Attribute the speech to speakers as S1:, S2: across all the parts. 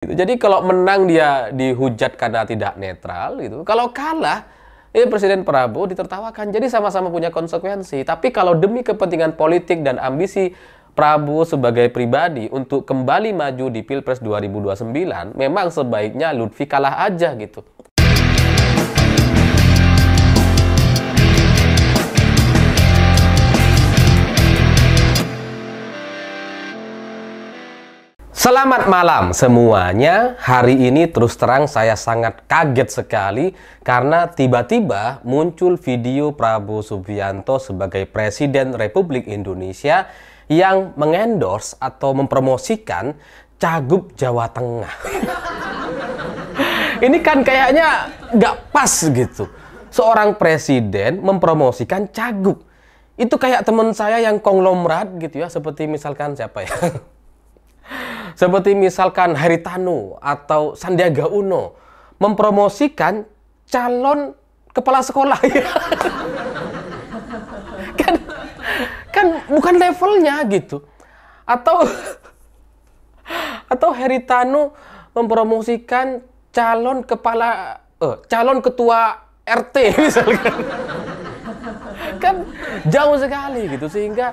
S1: Gitu. Jadi kalau menang dia dihujat karena tidak netral gitu. Kalau kalah eh, Presiden Prabowo ditertawakan. Jadi sama-sama punya konsekuensi. Tapi kalau demi kepentingan politik dan ambisi Prabowo sebagai pribadi untuk kembali maju di Pilpres 2029, memang sebaiknya Lutfi kalah aja gitu. Selamat malam semuanya. Hari ini terus terang saya sangat kaget sekali karena tiba-tiba muncul video Prabowo Subianto sebagai Presiden Republik Indonesia yang mengendorse atau mempromosikan Cagup Jawa Tengah. ini kan kayaknya nggak pas gitu. Seorang presiden mempromosikan Cagup. Itu kayak teman saya yang konglomerat gitu ya, seperti misalkan siapa ya? Seperti misalkan Heritano atau Sandiaga Uno mempromosikan calon kepala sekolah. Iya. kan kan bukan levelnya gitu. Atau atau Heritano mempromosikan calon kepala eh, calon ketua RT misalkan. kan jauh sekali gitu sehingga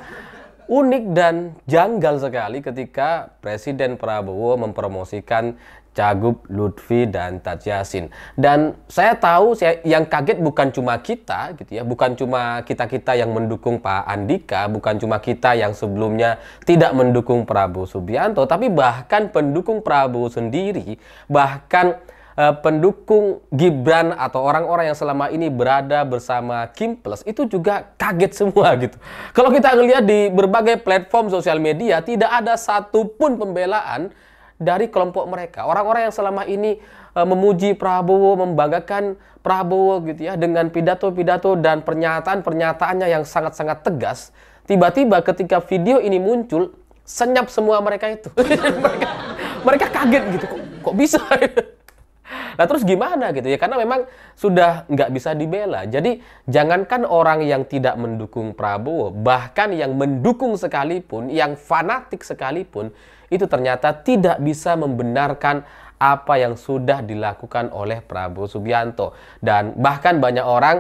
S1: unik dan janggal sekali ketika Presiden Prabowo mempromosikan Cagup, Lutfi, dan Taj Yassin. Dan saya tahu saya, yang kaget bukan cuma kita gitu ya, bukan cuma kita-kita yang mendukung Pak Andika, bukan cuma kita yang sebelumnya tidak mendukung Prabowo Subianto, tapi bahkan pendukung Prabowo sendiri, bahkan Eh, pendukung Gibran atau orang-orang yang selama ini berada bersama Kim Plus itu juga kaget semua gitu. Kalau kita ngelihat di berbagai platform sosial media tidak ada satupun pembelaan dari kelompok mereka. Orang-orang yang selama ini eh, memuji Prabowo, membanggakan Prabowo gitu ya dengan pidato-pidato dan pernyataan-pernyataannya yang sangat-sangat tegas, tiba-tiba ketika video ini muncul, senyap semua mereka itu. mereka, mereka kaget gitu, kok, kok bisa? Nah terus gimana gitu ya? Karena memang sudah nggak bisa dibela. Jadi jangankan orang yang tidak mendukung Prabowo, bahkan yang mendukung sekalipun, yang fanatik sekalipun, itu ternyata tidak bisa membenarkan apa yang sudah dilakukan oleh Prabowo Subianto. Dan bahkan banyak orang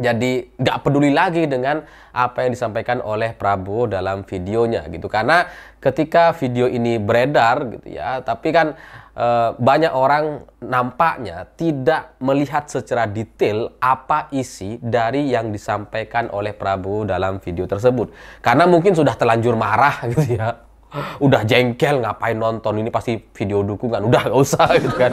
S1: jadi nggak peduli lagi dengan apa yang disampaikan oleh Prabowo dalam videonya gitu karena ketika video ini beredar gitu ya tapi kan Eh, banyak orang nampaknya tidak melihat secara detail apa isi dari yang disampaikan oleh Prabowo dalam video tersebut. Karena mungkin sudah telanjur marah gitu ya. Udah jengkel ngapain nonton ini pasti video dukungan. Udah gak usah gitu kan.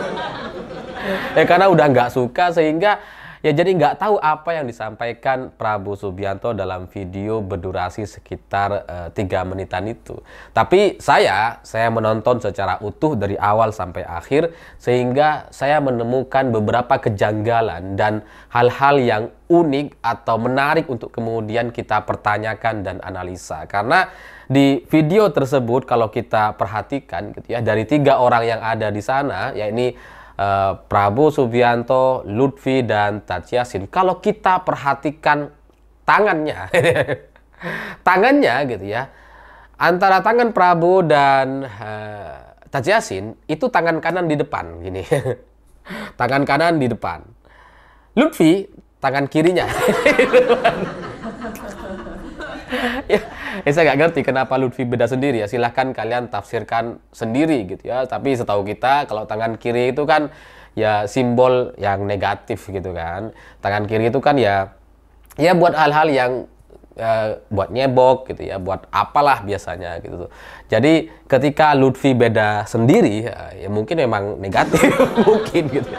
S1: ya karena udah nggak suka sehingga Ya jadi nggak tahu apa yang disampaikan Prabowo Subianto dalam video berdurasi sekitar eh, tiga uh, menitan itu. Tapi saya, saya menonton secara utuh dari awal sampai akhir sehingga saya menemukan beberapa kejanggalan dan hal-hal yang unik atau menarik untuk kemudian kita pertanyakan dan analisa karena di video tersebut kalau kita perhatikan gitu ya dari tiga orang yang ada di sana yakni uh, Prabowo Subianto, Lutfi dan Taj Kalau kita perhatikan tangannya, tangannya gitu ya, antara tangan Prabowo dan uh, Taj itu tangan kanan di depan gini, tangan kanan di depan. Lutfi tangan kirinya. ya, eh, saya nggak ngerti kenapa Lutfi beda sendiri ya. Silahkan kalian tafsirkan sendiri gitu ya. Tapi setahu kita kalau tangan kiri itu kan ya simbol yang negatif gitu kan. Tangan kiri itu kan ya ya buat hal-hal yang ya, buat nyebok gitu ya, buat apalah biasanya gitu. Jadi ketika Lutfi beda sendiri ya, ya mungkin memang negatif mungkin gitu.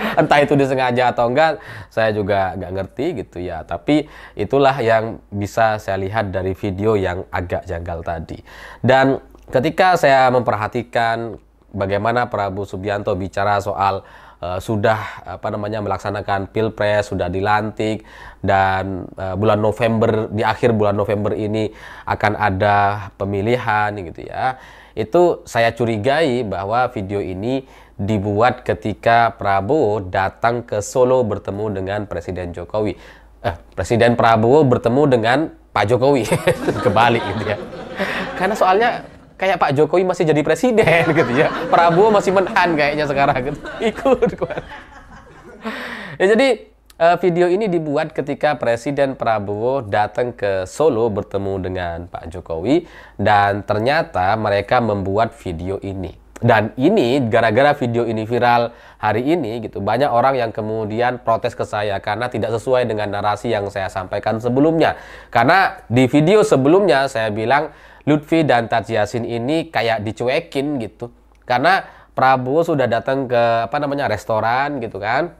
S1: entah itu disengaja atau enggak saya juga nggak ngerti gitu ya tapi itulah yang bisa saya lihat dari video yang agak janggal tadi dan ketika saya memperhatikan bagaimana Prabowo Subianto bicara soal uh, sudah apa namanya melaksanakan pilpres sudah dilantik dan uh, bulan November di akhir bulan November ini akan ada pemilihan gitu ya itu saya curigai bahwa video ini dibuat ketika Prabowo datang ke Solo bertemu dengan Presiden Jokowi. Eh, Presiden Prabowo bertemu dengan Pak Jokowi. Kebalik gitu ya. Karena soalnya kayak Pak Jokowi masih jadi presiden gitu ya. Prabowo masih menahan kayaknya sekarang gitu. Ikut. ya jadi eh, video ini dibuat ketika Presiden Prabowo datang ke Solo bertemu dengan Pak Jokowi dan ternyata mereka membuat video ini. Dan ini gara-gara video ini viral hari ini gitu banyak orang yang kemudian protes ke saya karena tidak sesuai dengan narasi yang saya sampaikan sebelumnya. Karena di video sebelumnya saya bilang Lutfi dan Taj Yasin ini kayak dicuekin gitu. Karena Prabowo sudah datang ke apa namanya restoran gitu kan.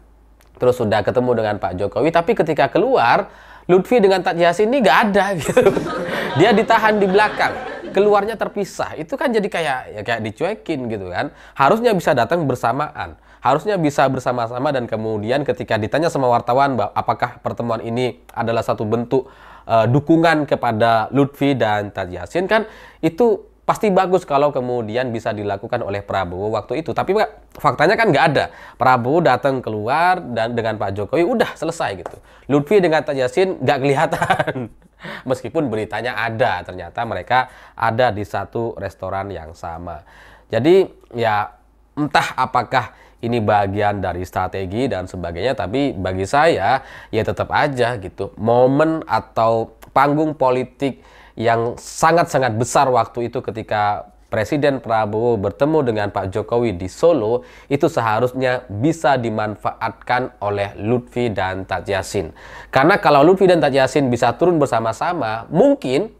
S1: Terus sudah ketemu dengan Pak Jokowi tapi ketika keluar Lutfi dengan Taj Yasin ini nggak ada gitu. Dia ditahan di belakang keluarnya terpisah itu kan jadi kayak ya kayak dicuekin gitu kan harusnya bisa datang bersamaan harusnya bisa bersama-sama dan kemudian ketika ditanya sama wartawan apakah pertemuan ini adalah satu bentuk uh, dukungan kepada Lutfi dan Taj Yassin kan itu pasti bagus kalau kemudian bisa dilakukan oleh Prabowo waktu itu. Tapi faktanya kan nggak ada. Prabowo datang keluar dan dengan Pak Jokowi udah selesai gitu. Lutfi dengan Tajasin nggak kelihatan. Meskipun beritanya ada, ternyata mereka ada di satu restoran yang sama. Jadi ya entah apakah ini bagian dari strategi dan sebagainya, tapi bagi saya ya tetap aja gitu. Momen atau panggung politik yang sangat-sangat besar waktu itu ketika Presiden Prabowo bertemu dengan Pak Jokowi di Solo itu seharusnya bisa dimanfaatkan oleh Lutfi dan Taj Yassin. Karena kalau Lutfi dan Taj Yassin bisa turun bersama-sama, mungkin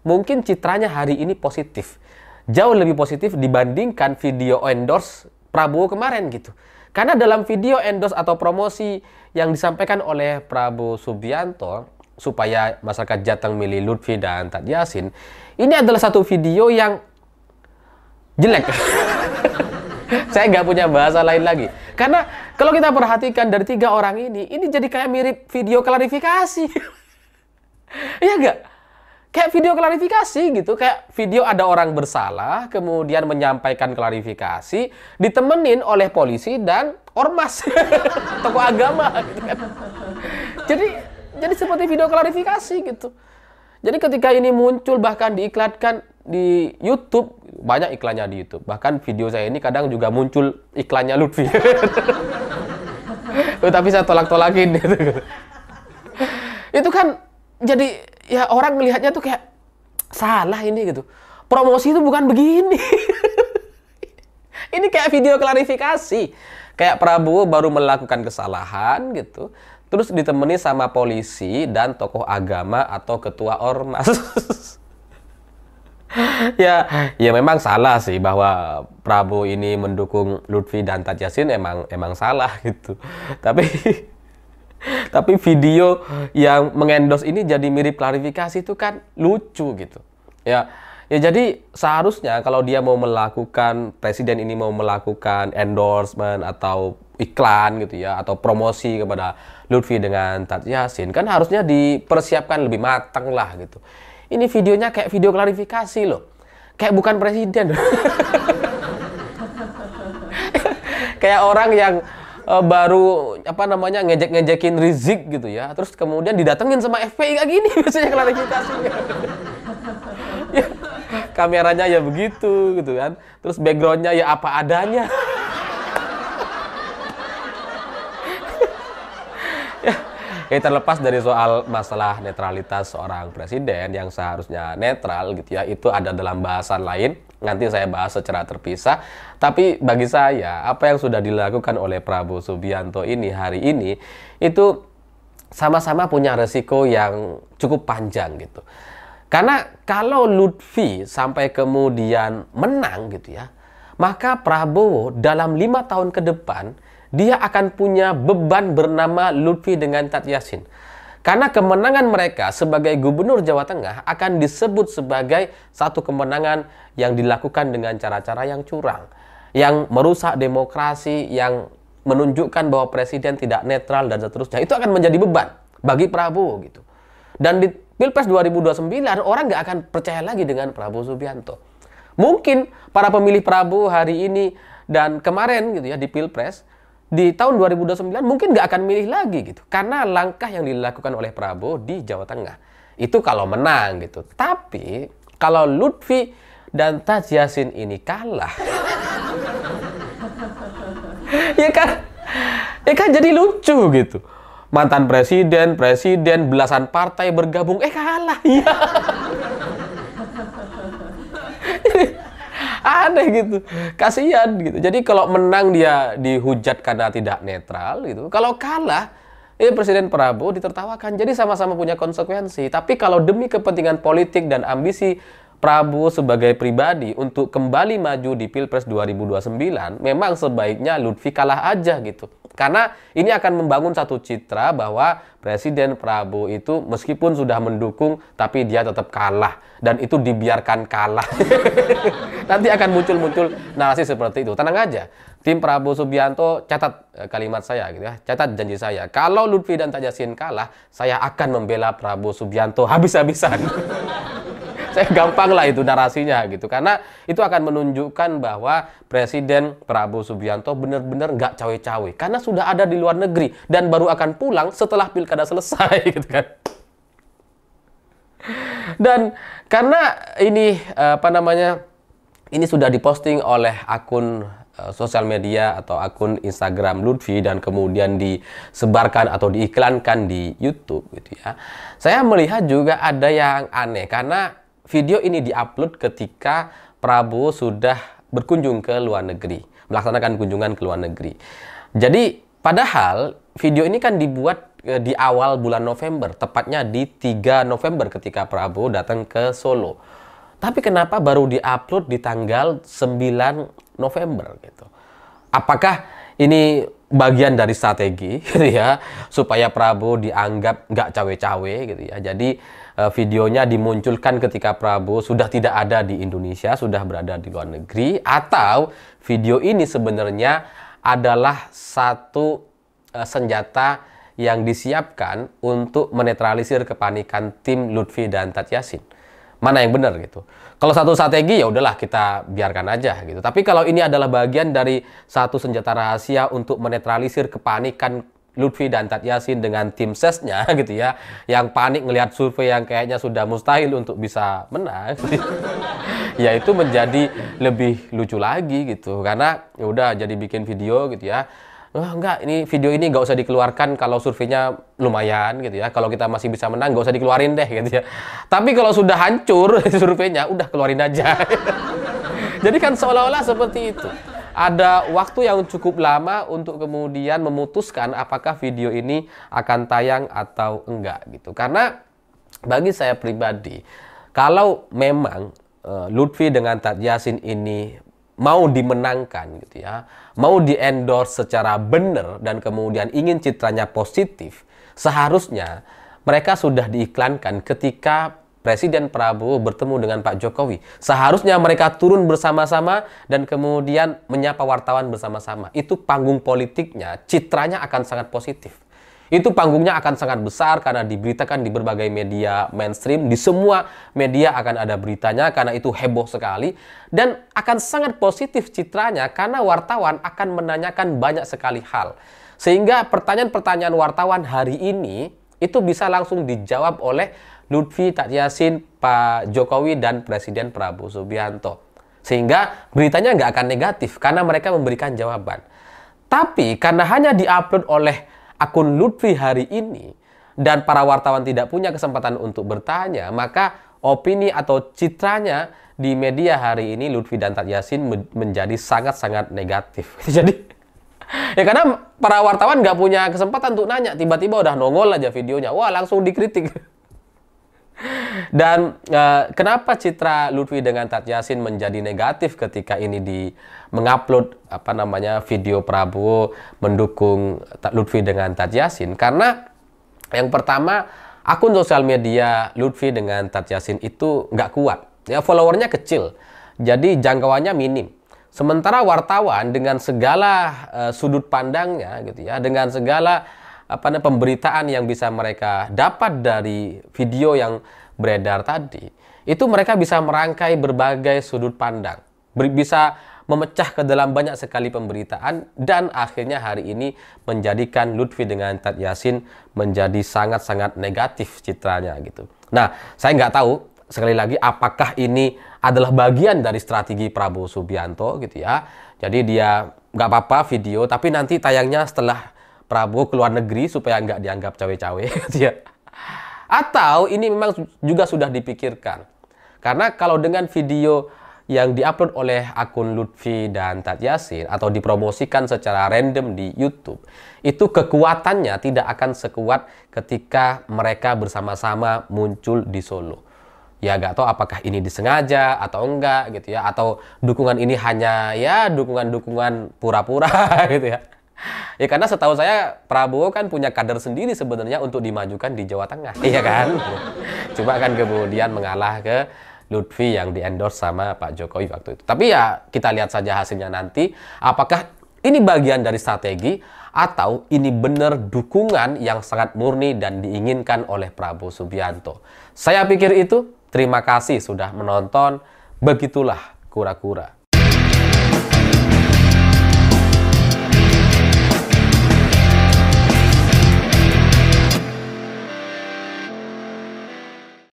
S1: mungkin citranya hari ini positif. Jauh lebih positif dibandingkan video endorse Prabowo kemarin gitu. Karena dalam video endorse atau promosi yang disampaikan oleh Prabowo Subianto supaya masyarakat Jateng milih Lutfi dan Tad Yasin, ini adalah satu video yang jelek. saya nggak punya bahasa lain lagi. Karena kalau kita perhatikan dari tiga orang ini, ini jadi kayak mirip video klarifikasi. Iya nggak? Kayak video klarifikasi gitu, kayak video ada orang bersalah, kemudian menyampaikan klarifikasi, ditemenin oleh polisi dan ormas, tokoh agama. Gitu kan. Jadi jadi seperti video klarifikasi gitu. Jadi ketika ini muncul bahkan diiklankan di YouTube banyak iklannya di YouTube. Bahkan video saya ini kadang juga muncul iklannya Lutfi. Tapi saya tolak-tolakin gitu. itu kan jadi ya orang melihatnya tuh kayak salah ini gitu. Promosi itu bukan begini. ini kayak video klarifikasi. Kayak Prabowo baru melakukan kesalahan gitu. Terus ditemani sama polisi dan tokoh agama atau ketua ormas. ya, ya memang salah sih bahwa Prabowo ini mendukung Lutfi dan Taj emang emang salah gitu. Tapi tapi video yang mengendos ini jadi mirip klarifikasi itu kan lucu gitu. Ya, ya jadi seharusnya kalau dia mau melakukan presiden ini mau melakukan endorsement atau iklan gitu ya atau promosi kepada Lutfi dengan Taj kan harusnya dipersiapkan lebih matang lah gitu ini videonya kayak video klarifikasi loh. Kayak bukan presiden. kayak orang yang uh, baru apa namanya ngejek-ngejekin Rizik gitu ya. Terus kemudian didatengin sama FPI kayak gini biasanya klarifikasinya. ya, kameranya ya begitu gitu kan. Terus backgroundnya ya apa adanya. ya terlepas dari soal masalah netralitas seorang presiden yang seharusnya netral gitu ya itu ada dalam bahasan lain nanti saya bahas secara terpisah. Tapi bagi saya, apa yang sudah dilakukan oleh Prabowo Subianto ini hari ini itu sama-sama punya resiko yang cukup panjang gitu. Karena kalau Lutfi sampai kemudian menang gitu ya, maka Prabowo dalam lima tahun ke depan dia akan punya beban bernama Lutfi dengan Tat Yasin. Karena kemenangan mereka sebagai gubernur Jawa Tengah akan disebut sebagai satu kemenangan yang dilakukan dengan cara-cara yang curang, yang merusak demokrasi, yang menunjukkan bahwa presiden tidak netral dan seterusnya. Itu akan menjadi beban bagi Prabowo gitu. Dan di Pilpres 2029 orang nggak akan percaya lagi dengan Prabowo Subianto. Mungkin para pemilih Prabowo hari ini dan kemarin gitu ya di Pilpres di tahun 2029 mungkin nggak akan milih lagi gitu. Karena langkah yang dilakukan oleh Prabowo di Jawa Tengah. Itu kalau menang gitu. Tapi kalau Lutfi dan Taj Yasin ini kalah. ya kan? Ya kan jadi lucu gitu. Mantan presiden, presiden, belasan partai bergabung. Eh kalah. Ya aneh gitu kasihan gitu jadi kalau menang dia dihujat karena tidak netral gitu kalau kalah eh Presiden Prabowo ditertawakan jadi sama-sama punya konsekuensi tapi kalau demi kepentingan politik dan ambisi Prabowo sebagai pribadi untuk kembali maju di Pilpres 2029 memang sebaiknya Lutfi kalah aja gitu. Karena ini akan membangun satu citra bahwa Presiden Prabowo itu meskipun sudah mendukung tapi dia tetap kalah dan itu dibiarkan kalah. nanti akan muncul-muncul narasi seperti itu. Tenang aja, tim Prabowo Subianto catat eh, kalimat saya gitu ya, catat janji saya. Kalau Lutfi dan Tajasin kalah, saya akan membela Prabowo Subianto habis-habisan. saya gampang lah itu narasinya gitu karena itu akan menunjukkan bahwa Presiden Prabowo Subianto benar-benar nggak cawe-cawe karena sudah ada di luar negeri dan baru akan pulang setelah pilkada selesai gitu kan dan karena ini eh, apa namanya ini sudah diposting oleh akun eh, sosial media atau akun Instagram Lutfi dan kemudian disebarkan atau diiklankan di YouTube gitu ya. Saya melihat juga ada yang aneh karena video ini diupload ketika Prabowo sudah berkunjung ke luar negeri, melaksanakan kunjungan ke luar negeri. Jadi padahal video ini kan dibuat eh, di awal bulan November, tepatnya di 3 November ketika Prabowo datang ke Solo. Tapi kenapa baru diupload di tanggal 9 November gitu? Apakah ini bagian dari strategi gitu ya supaya Prabowo dianggap nggak cawe-cawe gitu ya. Jadi eh, videonya dimunculkan ketika Prabowo sudah tidak ada di Indonesia, sudah berada di luar negeri atau video ini sebenarnya adalah satu eh, senjata yang disiapkan untuk menetralisir kepanikan tim Lutfi dan Tat Yasin mana yang benar gitu. Kalau satu strategi ya udahlah kita biarkan aja gitu. Tapi kalau ini adalah bagian dari satu senjata rahasia untuk menetralisir kepanikan Lutfi dan Tat Yasin dengan tim sesnya gitu ya, yang panik ngelihat survei yang kayaknya sudah mustahil untuk bisa menang, ya itu menjadi lebih lucu lagi gitu karena ya udah jadi bikin video gitu ya Ah, enggak ini video ini nggak usah dikeluarkan kalau surveinya lumayan gitu ya kalau kita masih bisa menang nggak usah dikeluarin deh gitu ya tapi kalau sudah hancur surveinya udah keluarin aja jadi kan seolah-olah seperti itu ada waktu yang cukup lama untuk kemudian memutuskan apakah video ini akan tayang atau enggak gitu. Karena bagi saya pribadi, kalau memang eh, Lutfi dengan Tad Yasin ini mau dimenangkan gitu ya, mau diendorse secara benar dan kemudian ingin citranya positif, seharusnya mereka sudah diiklankan ketika Presiden Prabowo bertemu dengan Pak Jokowi. Seharusnya mereka turun bersama-sama dan kemudian menyapa wartawan bersama-sama. Itu panggung politiknya, citranya akan sangat positif itu panggungnya akan sangat besar karena diberitakan di berbagai media mainstream, di semua media akan ada beritanya karena itu heboh sekali dan akan sangat positif citranya karena wartawan akan menanyakan banyak sekali hal. Sehingga pertanyaan-pertanyaan wartawan hari ini itu bisa langsung dijawab oleh Lutfi Yasin, Pak Jokowi dan Presiden Prabowo Subianto. Sehingga beritanya nggak akan negatif karena mereka memberikan jawaban. Tapi karena hanya diupload oleh akun Lutfi hari ini dan para wartawan tidak punya kesempatan untuk bertanya, maka opini atau citranya di media hari ini Lutfi dan Tat Yasin menjadi sangat-sangat negatif. Jadi ya karena para wartawan nggak punya kesempatan untuk nanya, tiba-tiba udah nongol aja videonya, wah langsung dikritik. Dan uh, kenapa citra Lutfi dengan Tatyasin menjadi negatif ketika ini di mengupload apa namanya video Prabowo mendukung Lutfi dengan Tatyasin? Karena yang pertama akun sosial media Lutfi dengan Tatyasin itu nggak kuat. Ya followernya kecil. Jadi jangkauannya minim. Sementara wartawan dengan segala uh, sudut pandangnya gitu ya, dengan segala apa pemberitaan yang bisa mereka dapat dari video yang beredar tadi, itu mereka bisa merangkai berbagai sudut pandang, bisa memecah ke dalam banyak sekali pemberitaan dan akhirnya hari ini menjadikan Lutfi dengan Tad Yasin menjadi sangat-sangat negatif citranya gitu. Nah, saya nggak tahu sekali lagi apakah ini adalah bagian dari strategi Prabowo Subianto gitu ya. Jadi dia nggak apa-apa video tapi nanti tayangnya setelah Prabowo keluar negeri supaya nggak dianggap cawe-cawe gitu ya. Atau ini memang juga sudah dipikirkan. Karena kalau dengan video yang diupload oleh akun Lutfi dan Tat Yasin atau dipromosikan secara random di YouTube, itu kekuatannya tidak akan sekuat ketika mereka bersama-sama muncul di Solo. Ya gak tahu apakah ini disengaja atau enggak gitu ya atau dukungan ini hanya ya dukungan-dukungan pura-pura gitu ya ya karena setahu saya Prabowo kan punya kader sendiri sebenarnya untuk dimajukan di Jawa Tengah, iya kan? coba kan kemudian mengalah ke Lutfi yang diendorse sama Pak Jokowi waktu itu. Tapi ya kita lihat saja hasilnya nanti. Apakah ini bagian dari strategi atau ini benar dukungan yang sangat murni dan diinginkan oleh Prabowo Subianto. Saya pikir itu. Terima kasih sudah menonton. Begitulah kura-kura.